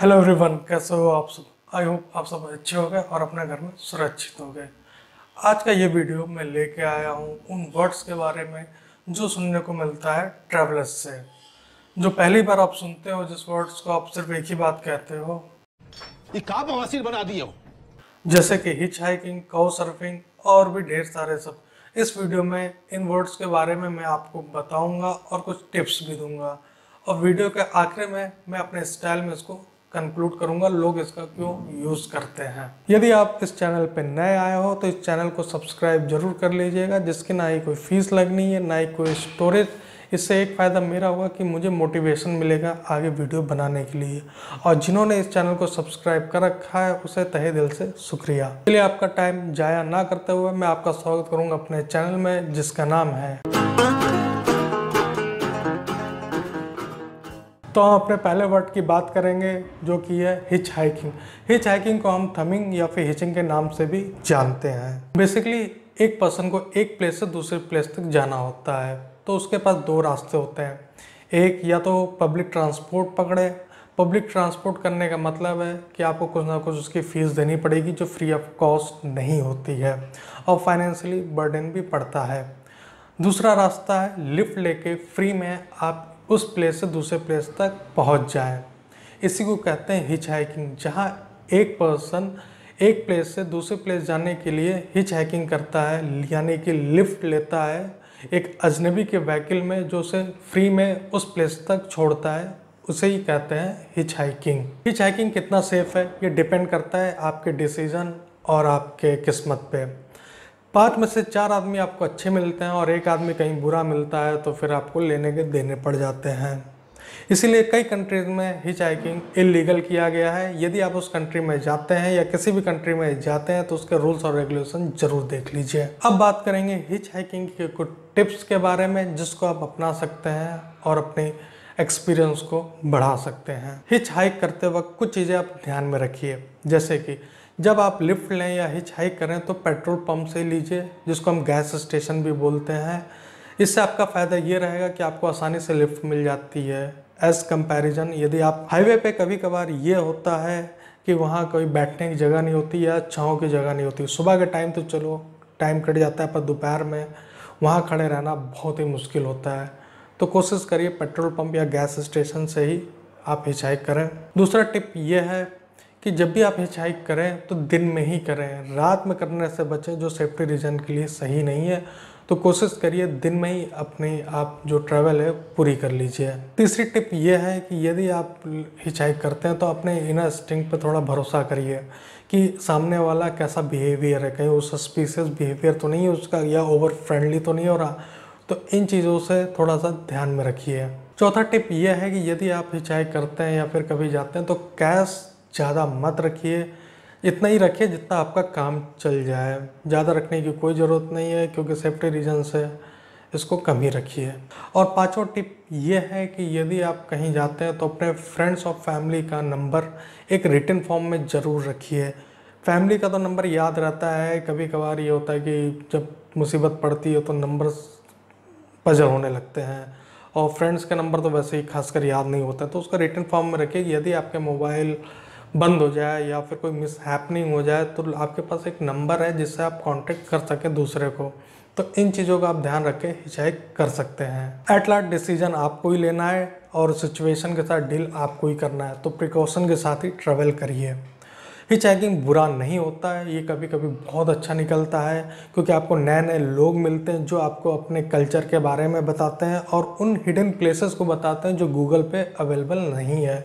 hello everyone कैसे हो आप सब आई होप आप सब अच्छे हो गए और अपने घर में सुरक्षित हो गए आज का ये वीडियो मैं लेके आया हूँ उन वर्ड्स के बारे में जो सुनने को मिलता है ट्रेवलर्स से जो पहली बार आप सुनते हो जिस वर्ड्स को आप सिर्फ एक ही बात कहते हो ये का बवासीर बना दिए हो जैसे कि हिच हाइकिंग काउ सर्फिंग और भी ढेर सारे सब इस वीडियो में इन वर्ड्स के बारे में मैं आपको बताऊंगा और कुछ टिप्स भी दूंगा और वीडियो के आखिर में मैं अपने स्टाइल में इसको कंक्लूड करूंगा लोग इसका क्यों यूज़ करते हैं यदि आप इस चैनल पर नए आए हो तो इस चैनल को सब्सक्राइब जरूर कर लीजिएगा जिसकी ना ही कोई फीस लगनी है ना ही कोई स्टोरेज इससे एक फ़ायदा मेरा होगा कि मुझे मोटिवेशन मिलेगा आगे वीडियो बनाने के लिए और जिन्होंने इस चैनल को सब्सक्राइब कर रखा है उसे तहे दिल से शुक्रिया इसलिए आपका टाइम ज़ाया ना करते हुए मैं आपका स्वागत करूँगा अपने चैनल में जिसका नाम है तो हम अपने पहले वर्ड की बात करेंगे जो कि है हिच हाइकिंग हिच हाइकिंग को हम थमिंग या फिर हिचिंग के नाम से भी जानते हैं बेसिकली एक पर्सन को एक प्लेस से दूसरे प्लेस तक जाना होता है तो उसके पास दो रास्ते होते हैं एक या तो पब्लिक ट्रांसपोर्ट पकड़े पब्लिक ट्रांसपोर्ट करने का मतलब है कि आपको कुछ ना कुछ उसकी फ़ीस देनी पड़ेगी जो फ्री ऑफ कॉस्ट नहीं होती है और फाइनेंशियली बर्डन भी पड़ता है दूसरा रास्ता है लिफ्ट लेके फ्री में आप उस प्लेस से दूसरे प्लेस तक पहुंच जाए इसी को कहते हैं हिच हाइकिंग जहाँ एक पर्सन एक प्लेस से दूसरे प्लेस जाने के लिए हिच हाइकिंग करता है यानी कि लिफ्ट लेता है एक अजनबी के वहीकिल में जो उसे फ्री में उस प्लेस तक छोड़ता है उसे ही कहते हैं हिच हाइकिंग हिच हाइकिंग कितना सेफ़ है ये डिपेंड करता है आपके डिसीज़न और आपके किस्मत पे पाँच में से चार आदमी आपको अच्छे मिलते हैं और एक आदमी कहीं बुरा मिलता है तो फिर आपको लेने के देने पड़ जाते हैं इसीलिए कई कंट्रीज़ में हिच हाइकिंग इलीगल किया गया है यदि आप उस कंट्री में जाते हैं या किसी भी कंट्री में जाते हैं तो उसके रूल्स और रेगुलेशन जरूर देख लीजिए अब बात करेंगे हिच हाइकिंग के कुछ टिप्स के बारे में जिसको आप अपना सकते हैं और अपने एक्सपीरियंस को बढ़ा सकते हैं हिच हाइक करते वक्त कुछ चीज़ें आप ध्यान में रखिए जैसे कि जब आप लिफ्ट लें या हिच हाइक करें तो पेट्रोल पंप से लीजिए जिसको हम गैस स्टेशन भी बोलते हैं इससे आपका फ़ायदा ये रहेगा कि आपको आसानी से लिफ्ट मिल जाती है एज़ कंपैरिजन यदि आप हाईवे पे कभी कभार ये होता है कि वहाँ कोई बैठने की जगह नहीं होती या छाँव की जगह नहीं होती सुबह के टाइम तो चलो टाइम कट जाता है पर दोपहर में वहाँ खड़े रहना बहुत ही मुश्किल होता है तो कोशिश करिए पेट्रोल पंप या गैस स्टेशन से ही आप हिचाइक करें दूसरा टिप यह है कि जब भी आप हिच हाइक करें तो दिन में ही करें रात में करने से बचें जो सेफ्टी रीजन के लिए सही नहीं है तो कोशिश करिए दिन में ही अपनी आप जो ट्रैवल है पूरी कर लीजिए तीसरी टिप यह है कि यदि आप हिचाइक करते हैं तो अपने इनर स्टिंग पर थोड़ा भरोसा करिए कि सामने वाला कैसा बिहेवियर है कहीं वो सस्पिशियस बिहेवियर तो नहीं है उसका या ओवर फ्रेंडली तो नहीं हो रहा तो इन चीज़ों से थोड़ा सा ध्यान में रखिए चौथा टिप यह है कि यदि आप हिचाइक करते हैं या फिर कभी जाते हैं तो कैश ज़्यादा मत रखिए इतना ही रखिए जितना आपका काम चल जाए ज़्यादा रखने की कोई ज़रूरत नहीं है क्योंकि सेफ्टी रीजन से इसको कम ही रखिए और पाँचों टिप ये है कि यदि आप कहीं जाते हैं तो अपने फ्रेंड्स और फैमिली का नंबर एक रिटर्न फॉर्म में ज़रूर रखिए फैमिली का तो नंबर याद रहता है कभी कभार ये होता है कि जब मुसीबत पड़ती है तो नंबर पजल होने लगते हैं और फ्रेंड्स के नंबर तो वैसे ही खासकर याद नहीं होता है तो उसका रिटर्न फॉर्म में रखिए यदि आपके मोबाइल बंद हो जाए या फिर कोई मिस हैपनिंग हो जाए तो आपके पास एक नंबर है जिससे आप कांटेक्ट कर सकें दूसरे को तो इन चीज़ों का आप ध्यान रखें हिचाई कर सकते हैं एट लास्ट डिसीजन आपको ही लेना है और सिचुएशन के साथ डील आपको ही करना है तो प्रिकॉशन के साथ ही ट्रैवल करिए हिचाइकिंग बुरा नहीं होता है ये कभी कभी बहुत अच्छा निकलता है क्योंकि आपको नए नए लोग मिलते हैं जो आपको अपने कल्चर के बारे में बताते हैं और उन हिडन प्लेसेस को बताते हैं जो गूगल पे अवेलेबल नहीं है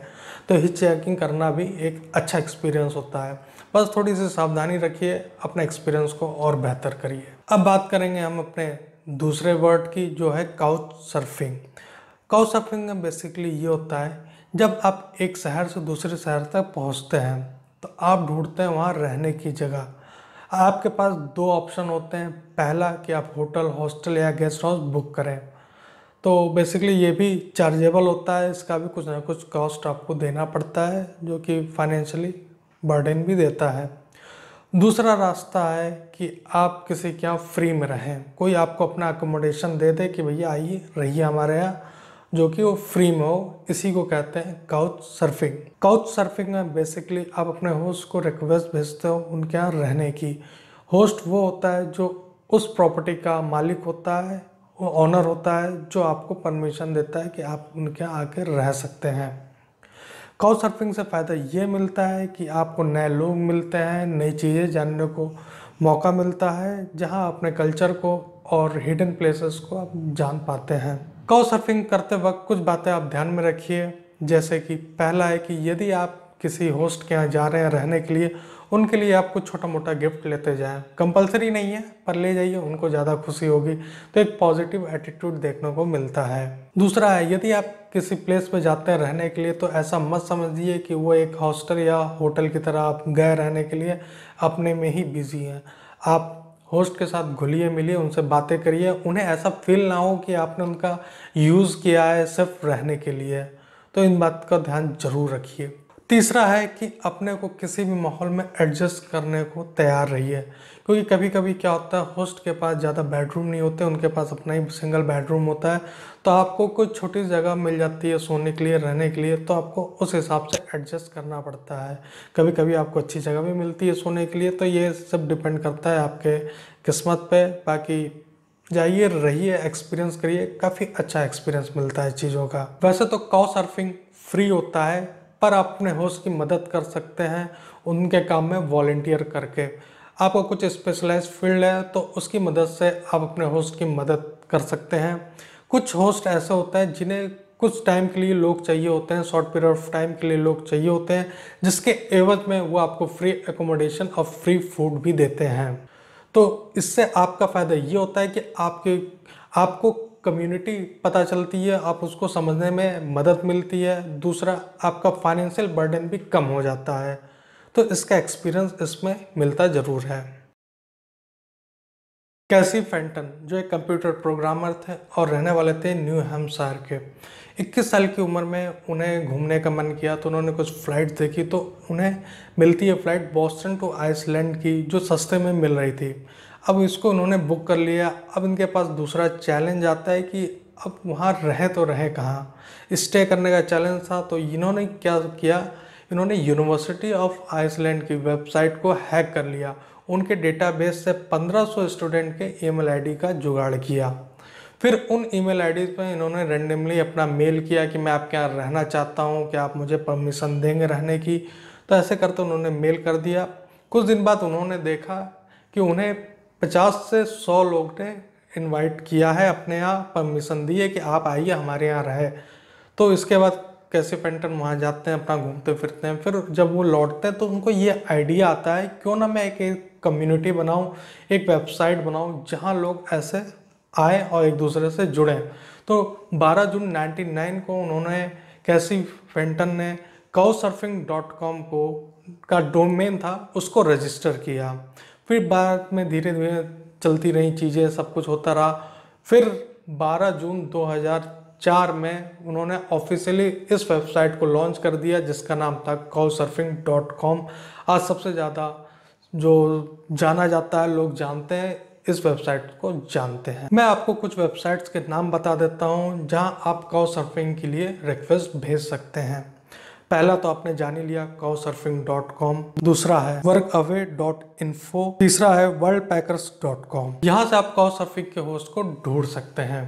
तो हिच चैकिंग करना भी एक अच्छा एक्सपीरियंस होता है बस थोड़ी सी सावधानी रखिए अपने एक्सपीरियंस को और बेहतर करिए अब बात करेंगे हम अपने दूसरे वर्ड की जो है काउच सर्फिंग काउच सर्फिंग में बेसिकली ये होता है जब आप एक शहर से दूसरे शहर तक पहुँचते हैं तो आप ढूंढते हैं वहाँ रहने की जगह आपके पास दो ऑप्शन होते हैं पहला कि आप होटल हॉस्टल या गेस्ट हाउस बुक करें तो बेसिकली ये भी चार्जेबल होता है इसका भी कुछ ना कुछ कॉस्ट आपको देना पड़ता है जो कि फाइनेंशियली बर्डन भी देता है दूसरा रास्ता है कि आप किसी के यहाँ फ्री में रहें कोई आपको अपना अकोमोडेशन दे दे कि भैया आइए रहिए हमारे यहाँ जो कि वो फ्री में हो इसी को कहते हैं काउच सर्फिंग काउच सर्फिंग में बेसिकली आप अपने होस्ट को रिक्वेस्ट भेजते हो उनके यहाँ रहने की होस्ट वो होता है जो उस प्रॉपर्टी का मालिक होता है ऑनर होता है जो आपको परमिशन देता है कि आप उनके यहाँ आकर रह सकते हैं काउ सर्फिंग से फ़ायदा ये मिलता है कि आपको नए लोग मिलते हैं नई चीज़ें जानने को मौका मिलता है जहाँ अपने कल्चर को और हिडन प्लेसेस को आप जान पाते हैं काउ सर्फिंग करते वक्त कुछ बातें आप ध्यान में रखिए जैसे कि पहला है कि यदि आप किसी होस्ट के यहाँ जा रहे हैं रहने के लिए उनके लिए आप कुछ छोटा मोटा गिफ्ट लेते जाएं कंपलसरी नहीं है पर ले जाइए उनको ज़्यादा खुशी होगी तो एक पॉजिटिव एटीट्यूड देखने को मिलता है दूसरा है यदि आप किसी प्लेस पर जाते हैं रहने के लिए तो ऐसा मत समझिए कि वो एक हॉस्टल या होटल की तरह आप गए रहने के लिए अपने में ही बिजी हैं आप होस्ट के साथ घुलिए मिलिए उनसे बातें करिए उन्हें ऐसा फील ना हो कि आपने उनका यूज़ किया है सिर्फ रहने के लिए तो इन बात का ध्यान जरूर रखिए तीसरा है कि अपने को किसी भी माहौल में एडजस्ट करने को तैयार रहिए क्योंकि कभी कभी क्या होता है होस्ट के पास ज़्यादा बेडरूम नहीं होते उनके पास अपना ही सिंगल बेडरूम होता है तो आपको कोई छोटी जगह मिल जाती है सोने के लिए रहने के लिए तो आपको उस हिसाब से एडजस्ट करना पड़ता है कभी कभी आपको अच्छी जगह भी मिलती है सोने के लिए तो ये सब डिपेंड करता है आपके किस्मत पे बाकी जाइए रहिए एक्सपीरियंस करिए काफ़ी अच्छा एक्सपीरियंस मिलता है चीज़ों का वैसे तो काउ सर्फिंग फ्री होता है पर आप अपने होस्ट की मदद कर सकते हैं उनके काम में वॉल्टियर करके आपको कुछ स्पेशलाइज फील्ड है तो उसकी मदद से आप अपने होस्ट की मदद कर सकते हैं कुछ होस्ट ऐसे होते हैं जिन्हें कुछ टाइम के लिए लोग चाहिए होते हैं शॉर्ट पीरियड ऑफ टाइम के लिए लोग चाहिए होते हैं जिसके एवज में वो आपको फ्री एकोमोडेशन और फ्री फूड भी देते हैं तो इससे आपका फ़ायदा ये होता है कि आपके आपको कम्युनिटी पता चलती है आप उसको समझने में मदद मिलती है दूसरा आपका फाइनेंशियल बर्डन भी कम हो जाता है तो इसका एक्सपीरियंस इसमें मिलता ज़रूर है कैसी फेंटन जो एक कंप्यूटर प्रोग्रामर थे और रहने वाले थे न्यू हेम्पशायर के 21 साल की उम्र में उन्हें घूमने का मन किया तो उन्होंने कुछ फ़्लाइट देखी तो उन्हें मिलती है फ़्लाइट बॉस्टन टू आइसलैंड की जो सस्ते में मिल रही थी अब इसको उन्होंने बुक कर लिया अब इनके पास दूसरा चैलेंज आता है कि अब वहाँ रहे तो रहे कहाँ स्टे करने का चैलेंज था तो इन्होंने क्या किया इन्होंने यूनिवर्सिटी ऑफ आइसलैंड की वेबसाइट को हैक कर लिया उनके डेटाबेस से 1500 स्टूडेंट के ईमेल आईडी का जुगाड़ किया फिर उन ईमेल आईडी पर इन्होंने रेंडमली अपना मेल किया कि मैं आपके यहाँ रहना चाहता हूँ क्या आप मुझे परमिशन देंगे रहने की तो ऐसे करते उन्होंने मेल कर दिया कुछ दिन बाद उन्होंने देखा कि उन्हें पचास से सौ लोग ने इनवाइट किया है अपने यहाँ परमिशन दी है कि आप आइए हमारे यहाँ रहे तो इसके बाद कैसे पेंटन वहाँ जाते हैं अपना घूमते फिरते हैं फिर जब वो लौटते हैं तो उनको ये आइडिया आता है क्यों ना मैं एक कम्युनिटी बनाऊँ एक वेबसाइट बनाऊँ जहाँ लोग ऐसे आए और एक दूसरे से जुड़ें तो 12 जून 99 को उन्होंने कैसी फेंटन ने काउ को का डोमेन था उसको रजिस्टर किया फिर बाद में धीरे धीरे चलती रही चीज़ें सब कुछ होता रहा फिर 12 जून 2004 में उन्होंने ऑफिशियली इस वेबसाइट को लॉन्च कर दिया जिसका नाम था कौ सर्फिंग डॉट कॉम आज सबसे ज़्यादा जो जाना जाता है लोग जानते हैं इस वेबसाइट को जानते हैं मैं आपको कुछ वेबसाइट्स के नाम बता देता हूँ जहाँ आप कॉ सर्फिंग के लिए रिक्वेस्ट भेज सकते हैं पहला तो आपने जान ही लिया काउ सर्फिंग डॉट कॉम दूसरा है वर्क अवे डॉट इन्फो तीसरा है वर्ल्ड पैकर्स डॉट कॉम यहाँ से आप काउ सर्फिंग के होस्ट को ढूंढ सकते हैं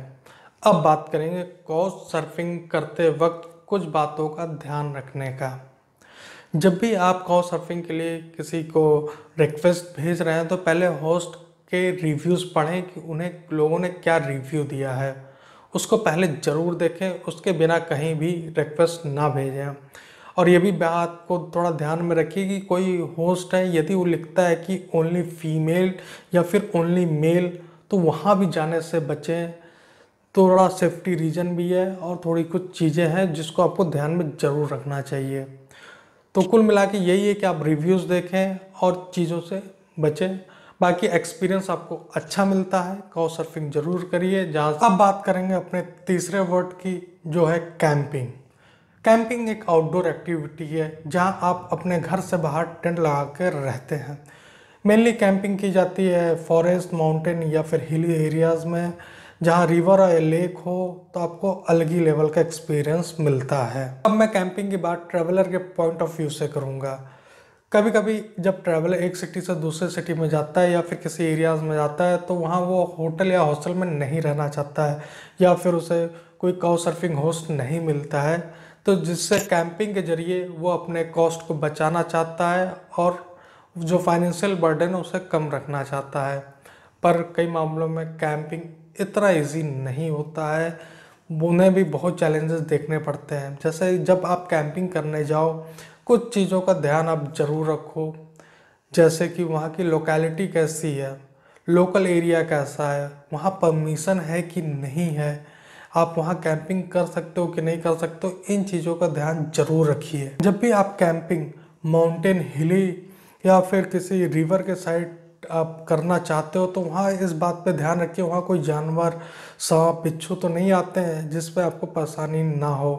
अब बात करेंगे काउ सर्फिंग करते वक्त कुछ बातों का ध्यान रखने का जब भी आप काउ सर्फिंग के लिए किसी को रिक्वेस्ट भेज रहे हैं तो पहले होस्ट के रिव्यूज़ पढ़ें कि उन्हें लोगों ने क्या रिव्यू दिया है उसको पहले ज़रूर देखें उसके बिना कहीं भी रिक्वेस्ट ना भेजें और ये भी बात को थोड़ा ध्यान में रखिए कि कोई होस्ट है यदि वो लिखता है कि ओनली फीमेल या फिर ओनली मेल तो वहाँ भी जाने से बचें थोड़ा सेफ्टी रीजन भी है और थोड़ी कुछ चीज़ें हैं जिसको आपको ध्यान में ज़रूर रखना चाहिए तो कुल मिला के यही है कि आप रिव्यूज़ देखें और चीज़ों से बचें बाकी एक्सपीरियंस आपको अच्छा मिलता है कॉ सर्फिंग ज़रूर करिए जहाँ अब बात करेंगे अपने तीसरे वर्ड की जो है कैंपिंग कैंपिंग एक आउटडोर एक्टिविटी है जहाँ आप अपने घर से बाहर टेंट लगा कर रहते हैं मेनली कैंपिंग की जाती है फॉरेस्ट माउंटेन या फिर हिली एरियाज़ में जहाँ रिवर या लेक हो तो आपको अलग ही लेवल का एक्सपीरियंस मिलता है अब मैं कैंपिंग की बात ट्रैवलर के पॉइंट ऑफ व्यू से करूँगा कभी कभी जब ट्रैवलर एक सिटी से दूसरे सिटी में जाता है या फिर किसी एरियाज़ में जाता है तो वहाँ वो होटल या हॉस्टल में नहीं रहना चाहता है या फिर उसे कोई काउ सर्फिंग होस्ट नहीं मिलता है तो जिससे कैंपिंग के ज़रिए वो अपने कॉस्ट को बचाना चाहता है और जो फाइनेंशियल बर्डन है उसे कम रखना चाहता है पर कई मामलों में कैंपिंग इतना इजी नहीं होता है उन्हें भी बहुत चैलेंजेस देखने पड़ते हैं जैसे जब आप कैंपिंग करने जाओ कुछ चीज़ों का ध्यान आप ज़रूर रखो जैसे कि वहाँ की लोकेलिटी कैसी है लोकल एरिया कैसा है वहाँ परमिशन है कि नहीं है आप वहाँ कैंपिंग कर सकते हो कि नहीं कर सकते हो इन चीज़ों का ध्यान जरूर रखिए जब भी आप कैंपिंग माउंटेन हिली या फिर किसी रिवर के साइड आप करना चाहते हो तो वहाँ इस बात पे ध्यान रखिए वहाँ कोई जानवर सांप बिच्छू तो नहीं आते हैं जिस पे आपको परेशानी ना हो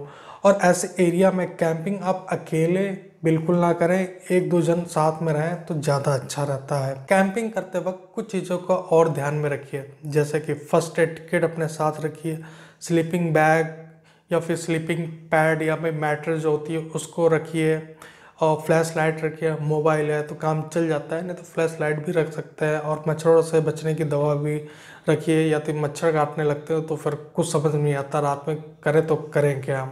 और ऐसे एरिया में कैंपिंग आप अकेले बिल्कुल ना करें एक दो जन साथ में रहें तो ज़्यादा अच्छा रहता है कैंपिंग करते वक्त कुछ चीज़ों का और ध्यान में रखिए जैसे कि फर्स्ट एड किट अपने साथ रखिए स्लीपिंग बैग या फिर स्लीपिंग पैड या फिर मैटर जो होती है उसको रखिए और फ्लैश लाइट रखिए मोबाइल है तो काम चल जाता है नहीं तो फ्लैश लाइट भी रख सकते हैं और मच्छरों से बचने की दवा भी रखिए या तो मच्छर काटने लगते हो तो फिर कुछ समझ नहीं आता रात में करें तो करें क्या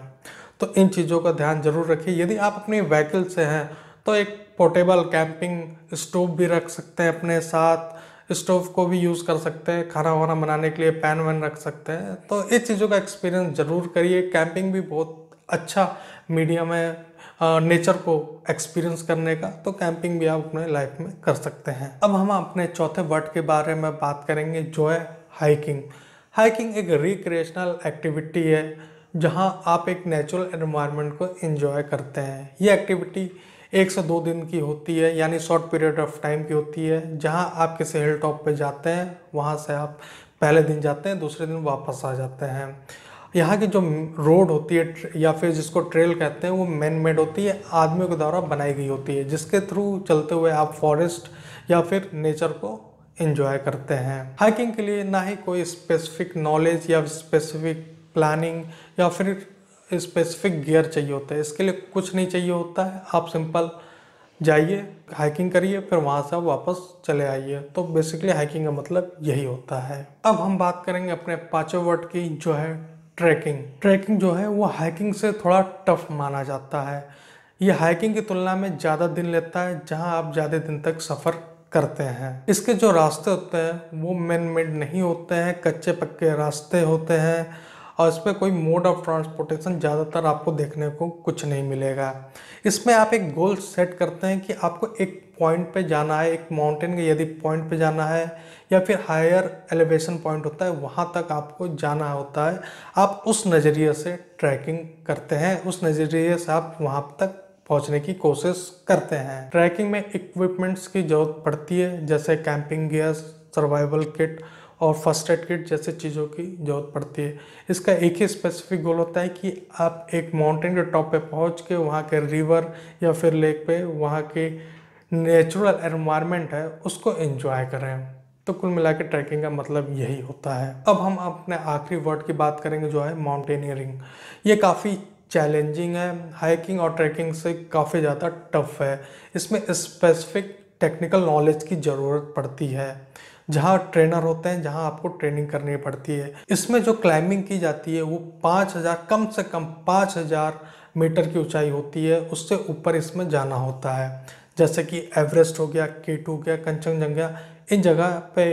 तो इन चीज़ों का ध्यान जरूर रखिए यदि आप अपने व्हीकल से हैं तो एक पोर्टेबल कैंपिंग स्टोव भी रख सकते हैं अपने साथ स्टोव को भी यूज़ कर सकते हैं खाना वाना बनाने के लिए पैन वैन रख सकते हैं तो इस चीज़ों का एक्सपीरियंस ज़रूर करिए कैंपिंग भी बहुत अच्छा मीडियम है नेचर को एक्सपीरियंस करने का तो कैंपिंग भी आप अपने लाइफ में कर सकते हैं अब हम अपने चौथे वर्ड के बारे में बात करेंगे जो है हाइकिंग हाइकिंग एक रिक्रिएशनल एक्टिविटी है जहाँ आप एक नेचुरल एनवायरनमेंट को एंजॉय करते हैं ये एक्टिविटी एक से दो दिन की होती है यानी शॉर्ट पीरियड ऑफ टाइम की होती है जहाँ आप किसी हिल टॉप पर जाते हैं वहाँ से आप पहले दिन जाते हैं दूसरे दिन वापस आ जाते हैं यहाँ की जो रोड होती है या फिर जिसको ट्रेल कहते हैं वो मैन मेड होती है आदमियों के द्वारा बनाई गई होती है जिसके थ्रू चलते हुए आप फॉरेस्ट या फिर नेचर को इन्जॉय करते हैं हाइकिंग के लिए ना ही कोई स्पेसिफिक नॉलेज या स्पेसिफिक प्लानिंग या फिर स्पेसिफिक गियर चाहिए होता है इसके लिए कुछ नहीं चाहिए होता है आप सिंपल जाइए हाइकिंग करिए फिर वहाँ से आप वापस चले आइए तो बेसिकली हाइकिंग का मतलब यही होता है अब हम बात करेंगे अपने पाँचों वर्ड की जो है ट्रैकिंग ट्रैकिंग जो है वो हाइकिंग से थोड़ा टफ माना जाता है ये हाइकिंग की तुलना में ज़्यादा दिन लेता है जहाँ आप ज़्यादा दिन तक सफ़र करते हैं इसके जो रास्ते होते हैं वो मैन मेड नहीं होते हैं कच्चे पक्के रास्ते होते हैं और इसमें कोई मोड ऑफ ट्रांसपोर्टेशन ज़्यादातर आपको देखने को कुछ नहीं मिलेगा इसमें आप एक गोल सेट करते हैं कि आपको एक पॉइंट पे जाना है एक माउंटेन के यदि पॉइंट पे जाना है या फिर हायर एलिवेशन पॉइंट होता है वहाँ तक आपको जाना होता है आप उस नज़रिए से ट्रैकिंग करते हैं उस नज़रिए से आप वहाँ तक पहुँचने की कोशिश करते हैं ट्रैकिंग में इक्विपमेंट्स की ज़रूरत पड़ती है जैसे कैंपिंग गियर्स सर्वाइवल किट और फर्स्ट एड किट जैसे चीज़ों की ज़रूरत पड़ती है इसका एक ही स्पेसिफिक गोल होता है कि आप एक माउंटेन के टॉप पे पहुंच के वहाँ के रिवर या फिर लेक पे वहाँ के नेचुरल एनवायरनमेंट है उसको एंजॉय करें तो कुल मिला के ट्रैकिंग का मतलब यही होता है अब हम अपने आखिरी वर्ड की बात करेंगे जो है माउंटेनियरिंग ये काफ़ी चैलेंजिंग है हाइकिंग और ट्रैकिंग से काफ़ी ज़्यादा टफ है इसमें स्पेसिफिक टेक्निकल नॉलेज की ज़रूरत पड़ती है जहाँ ट्रेनर होते हैं जहाँ आपको ट्रेनिंग करनी पड़ती है इसमें जो क्लाइंबिंग की जाती है वो पाँच हज़ार कम से कम पाँच हज़ार मीटर की ऊंचाई होती है उससे ऊपर इसमें जाना होता है जैसे कि एवरेस्ट हो गया के हो गया कंचनजंगा इन जगह पे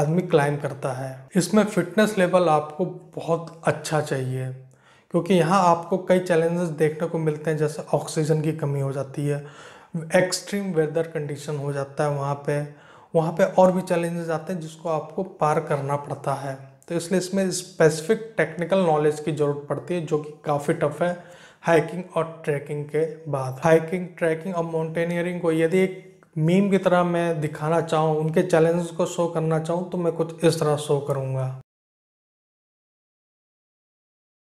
आदमी क्लाइंब करता है इसमें फिटनेस लेवल आपको बहुत अच्छा चाहिए क्योंकि यहाँ आपको कई चैलेंजेस देखने को मिलते हैं जैसे ऑक्सीजन की कमी हो जाती है एक्सट्रीम वेदर कंडीशन हो जाता है वहाँ पर वहाँ पे और भी चैलेंजेस आते हैं जिसको आपको पार करना पड़ता है तो इसलिए इसमें स्पेसिफिक टेक्निकल नॉलेज की ज़रूरत पड़ती है जो कि काफ़ी टफ है हाइकिंग और ट्रैकिंग के बाद हाइकिंग ट्रैकिंग और माउंटेनियरिंग को यदि एक मीम की तरह मैं दिखाना चाहूँ उनके चैलेंजेस को शो करना चाहूँ तो मैं कुछ इस तरह शो करूँगा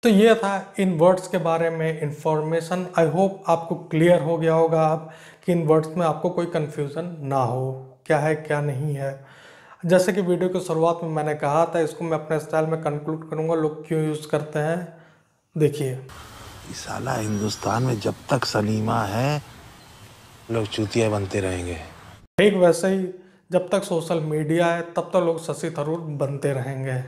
तो ये था इन वर्ड्स के बारे में इन्फॉर्मेशन आई होप आपको क्लियर हो गया होगा आप कि इन वर्ड्स में आपको कोई कन्फ्यूज़न ना हो क्या है क्या नहीं है जैसे कि वीडियो की शुरुआत में मैंने कहा था इसको मैं अपने स्टाइल में कंक्लूड करूँगा लोग क्यों यूज़ करते हैं देखिए साला हिंदुस्तान में जब तक सलीमा है लोग चूतिया बनते रहेंगे ठीक वैसे ही जब तक सोशल मीडिया है तब तक तो लोग शशि थरूर बनते रहेंगे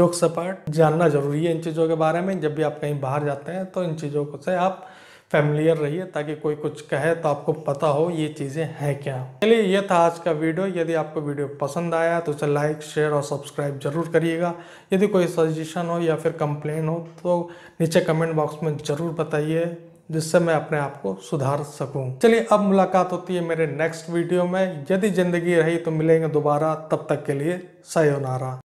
जोक सपाट जानना जरूरी है इन चीज़ों के बारे में जब भी आप कहीं बाहर जाते हैं तो इन चीज़ों से आप फैमिलियर रहिए ताकि कोई कुछ कहे तो आपको पता हो ये चीज़ें हैं क्या चलिए ये था आज का वीडियो यदि आपको वीडियो पसंद आया तो उसे लाइक शेयर और सब्सक्राइब जरूर करिएगा यदि कोई सजेशन हो या फिर कंप्लेन हो तो नीचे कमेंट बॉक्स में ज़रूर बताइए जिससे मैं अपने आप को सुधार सकूँ चलिए अब मुलाकात होती है मेरे नेक्स्ट वीडियो में यदि ज़िंदगी रही तो मिलेंगे दोबारा तब तक के लिए सयोनारा